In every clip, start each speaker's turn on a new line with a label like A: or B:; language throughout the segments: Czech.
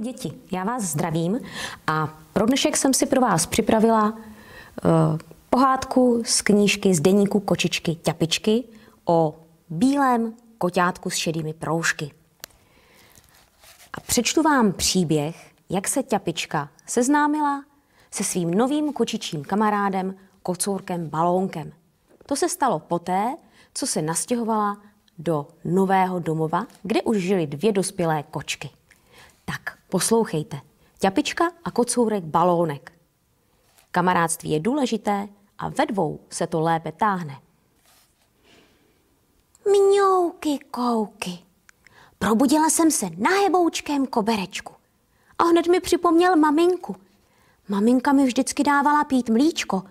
A: Ahoj děti, já vás zdravím a pro dnešek jsem si pro vás připravila uh, pohádku z knížky z deníku Kočičky Ťapičky o bílém koťátku s šedými proužky. A přečtu vám příběh, jak se Ťapička seznámila se svým novým kočičím kamarádem kocourkem Balónkem. To se stalo poté, co se nastěhovala do nového domova, kde už žili dvě dospělé kočky. Tak, Poslouchejte. Ťapička a kocourek balónek. Kamarádství je důležité a ve dvou se to lépe táhne. Mňouky kouky. Probudila jsem se na heboučkém koberečku. A hned mi připomněl maminku. Maminka mi vždycky dávala pít mlíčko.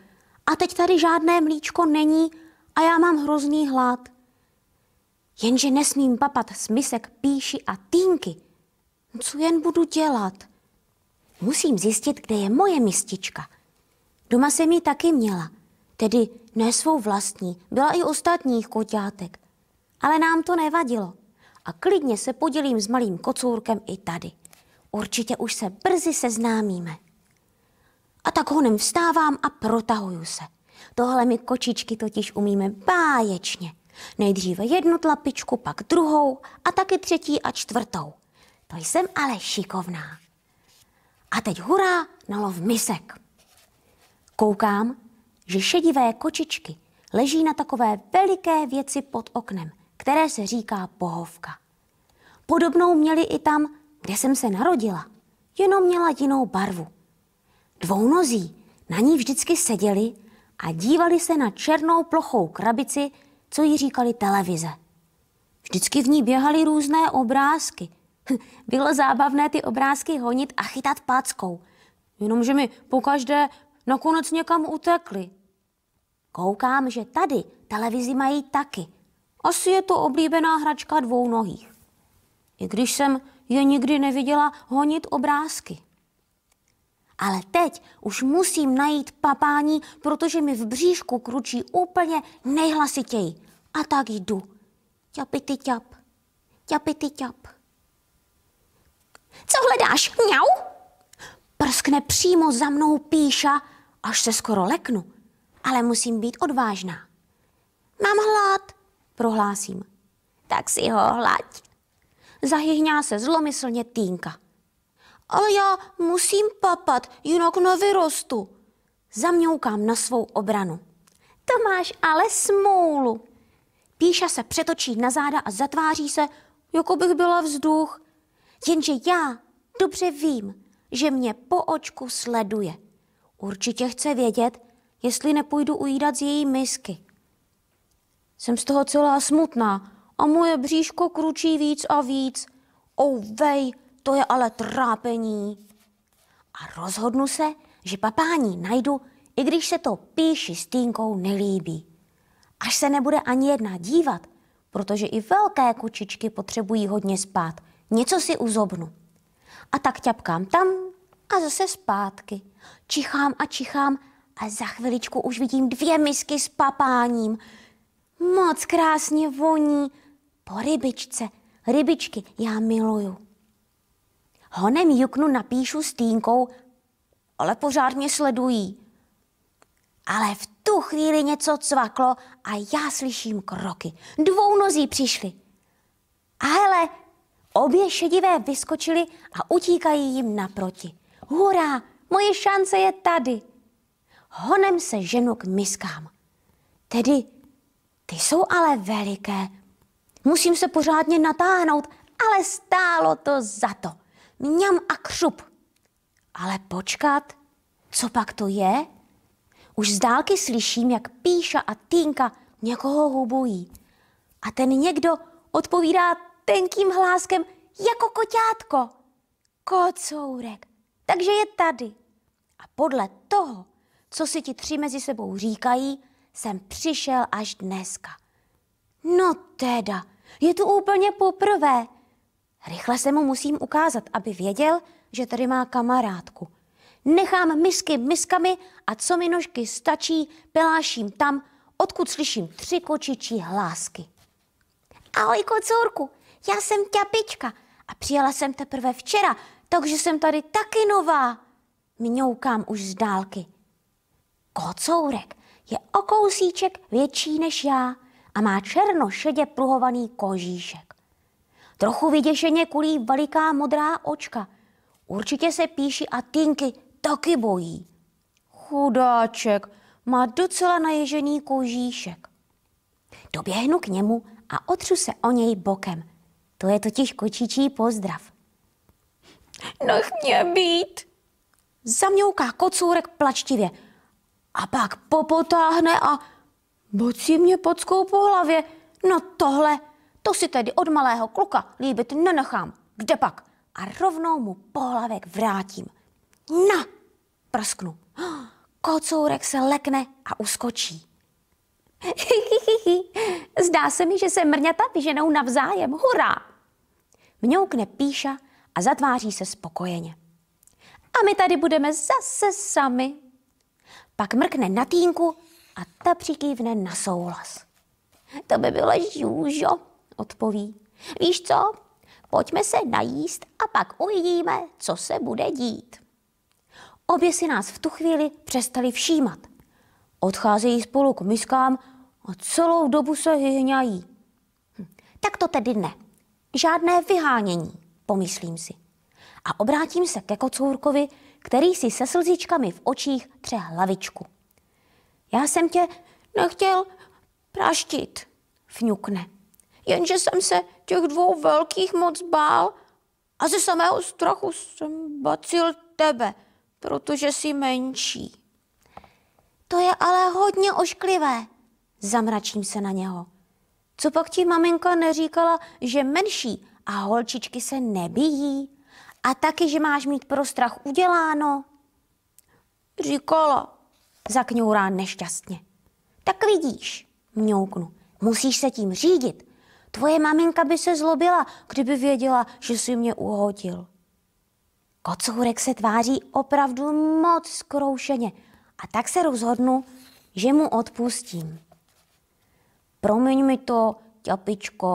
A: A teď tady žádné mlíčko není a já mám hrozný hlad. Jenže nesmím papat smysek píši a týnky – No co jen budu dělat? Musím zjistit, kde je moje mistička. Doma jsem ji taky měla. Tedy ne svou vlastní, byla i ostatních koťátek. Ale nám to nevadilo. A klidně se podělím s malým kocourkem i tady. Určitě už se brzy seznámíme. A tak honem vstávám a protahuju se. Tohle my kočičky totiž umíme báječně. Nejdříve jednu tlapičku, pak druhou a taky třetí a čtvrtou. To jsem ale šikovná. A teď hurá na lov misek. Koukám, že šedivé kočičky leží na takové veliké věci pod oknem, které se říká pohovka. Podobnou měli i tam, kde jsem se narodila, jenom měla jinou barvu. nozí na ní vždycky seděli a dívali se na černou plochou krabici, co jí říkali televize. Vždycky v ní běhaly různé obrázky – Bylo zábavné ty obrázky honit a chytat páckou. Jenomže mi pokaždé nakonec někam utekli. Koukám, že tady televizi mají taky. Asi je to oblíbená hračka dvou nohých. I když jsem je nikdy neviděla honit obrázky. Ale teď už musím najít papání, protože mi v bříšku kručí úplně nejhlasitěji. A tak jdu. Ťapity ťap. Ťapity ťap. Co hledáš, mňau? Prskne přímo za mnou píša, až se skoro leknu. Ale musím být odvážná. Mám hlad, prohlásím. Tak si ho hlaď. Zahyhňá se zlomyslně týnka. Ale já musím papat, jinak nevyrostu. Zamňoukám na svou obranu. To máš ale smůlu. Píša se přetočí na záda a zatváří se, jako bych byla vzduch. Jenže já dobře vím, že mě po očku sleduje. Určitě chce vědět, jestli nepůjdu ujídat z její misky. Jsem z toho celá smutná a moje bříško kručí víc a víc. Ouvej, to je ale trápení. A rozhodnu se, že papání najdu, i když se to píši s týnkou nelíbí. Až se nebude ani jedna dívat, protože i velké kočičky potřebují hodně spát – něco si uzobnu. A tak ťapkám tam a zase zpátky. Čichám a čichám a za chviličku už vidím dvě misky s papáním. Moc krásně voní. Po rybičce. Rybičky já miluju. Honem juknu napíšu s týnkou, ale pořád mě sledují. Ale v tu chvíli něco cvaklo a já slyším kroky. Dvou nozí přišli. A hele, Obě šedivé vyskočily a utíkají jim naproti. Hurá, moje šance je tady. Honem se ženu k miskám. Tedy, ty jsou ale veliké. Musím se pořádně natáhnout, ale stálo to za to. Mňam a křup. Ale počkat, co pak to je? Už z dálky slyším, jak Píša a Týnka někoho hubují. A ten někdo odpovídá tenkým hláskem jako koťátko. Kocourek, takže je tady. A podle toho, co si ti tři mezi sebou říkají, jsem přišel až dneska. No teda, je tu úplně poprvé. Rychle se mu musím ukázat, aby věděl, že tady má kamarádku. Nechám misky miskami a co mi nožky stačí, peláším tam, odkud slyším tři kočičí hlásky. Ahoj, kocourku, já jsem ťapička a přijela jsem teprve včera, takže jsem tady taky nová. Mňoukám už z dálky. Kocourek je o kousíček větší než já a má černo-šedě pluhovaný kožíšek. Trochu vyděšeně kulí veliká modrá očka. Určitě se píši a tinky taky bojí. Chudáček, má docela naježený kožíšek. Doběhnu k němu a otřu se o něj bokem – to je totiž kočičí pozdrav. Nech mě být. Zamňouká kocourek plačtivě a pak popotáhne a bocí mě pockou po hlavě. No tohle, to si tedy od malého kluka líbit nenechám. Kde pak? A rovnou mu pohlavek vrátím. Na! Prsknu. Kocourek se lekne a uskočí. Zdá se mi, že se mrňata vyženou navzájem. Hurá! Mňoukne Píša a zatváří se spokojeně. A my tady budeme zase sami. Pak mrkne na týnku a ta přikývne na souhlas. To by bylo žůžo, odpoví. Víš co? Pojďme se najíst a pak uvidíme, co se bude dít. Obě si nás v tu chvíli přestali všímat. Odcházejí spolu k miskám a celou dobu se hňají. Hm. Tak to tedy ne. Žádné vyhánění, pomyslím si. A obrátím se ke kocourkovi, který si se slzičkami v očích tře hlavičku. Já jsem tě nechtěl praštit, fňukne. Jenže jsem se těch dvou velkých moc bál a ze samého strachu jsem bacil tebe, protože jsi menší. To je ale hodně ošklivé, Zamračím se na něho. Co pak ti maminka neříkala, že menší a holčičky se nebijí? A taky, že máš mít pro strach uděláno? Říkala, zakňourá nešťastně. Tak vidíš, mňouknu, musíš se tím řídit. Tvoje maminka by se zlobila, kdyby věděla, že jsi mě uhodil. Kocourek se tváří opravdu moc skroušeně a tak se rozhodnu, že mu odpustím promiň mi to, ťapičko.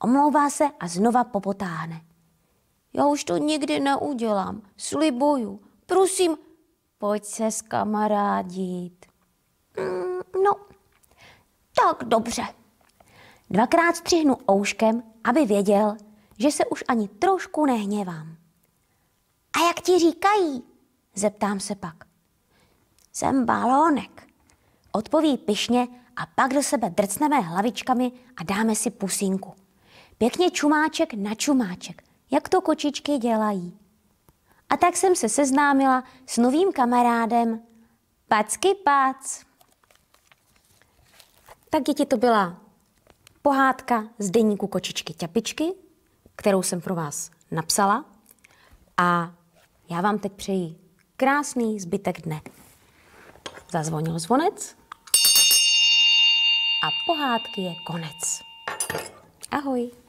A: Omlouvá se a znova popotáhne. Já už to nikdy neudělám, slibuju. Prosím, pojď se kamarádit. Mm, no, tak dobře. Dvakrát střihnu ouškem, aby věděl, že se už ani trošku nehněvám. A jak ti říkají? Zeptám se pak. Jsem balónek odpoví pyšně a pak do sebe drcneme hlavičkami a dáme si pusinku. Pěkně čumáček na čumáček, jak to kočičky dělají. A tak jsem se seznámila s novým kamarádem Packy Pac. Tak děti to byla pohádka z deníku kočičky Ťapičky, kterou jsem pro vás napsala. A já vám teď přeji krásný zbytek dne. Zazvonil zvonec a pohádky je konec. Ahoj!